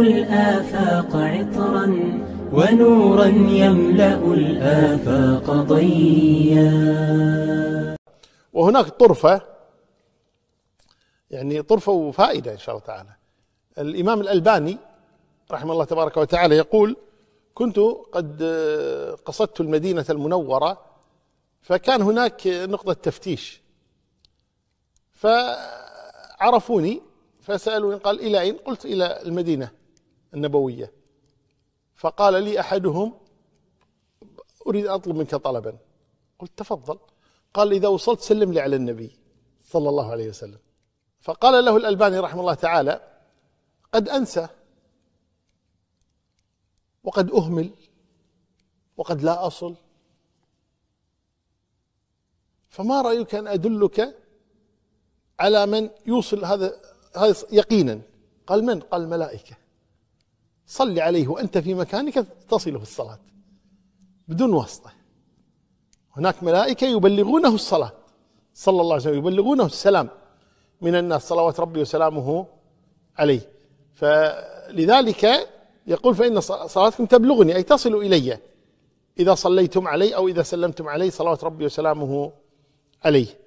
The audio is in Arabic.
الآفاق عطرا ونورا يملأ الآفاق ضيا وهناك طرفة يعني طرفة وفائدة إن شاء الله تعالى الإمام الألباني رحمه الله تبارك وتعالى يقول كنت قد آه، قصدت المدينة المنورة فكان هناك نقطة تفتيش فعرفوني فسألوني قال إلى أين؟ قلت إلى المدينة النبوية فقال لي أحدهم أريد أطلب منك طلبا قلت تفضل قال إذا وصلت سلم لي على النبي صلى الله عليه وسلم فقال له الألباني رحمه الله تعالى قد أنسى وقد أهمل وقد لا أصل فما رأيك أن أدلك على من يوصل هذا يقينا قال من قال الملائكة صل عليه وأنت في مكانك تصله الصلاة بدون واسطة هناك ملائكة يبلغونه الصلاة صلى الله عليه وسلم يبلغونه السلام من الناس صلوات ربي وسلامه عليه فلذلك يقول فإن صلاتكم تبلغني أي تصل إلي إذا صليتم علي أو إذا سلمتم علي صلوات ربي وسلامه عليه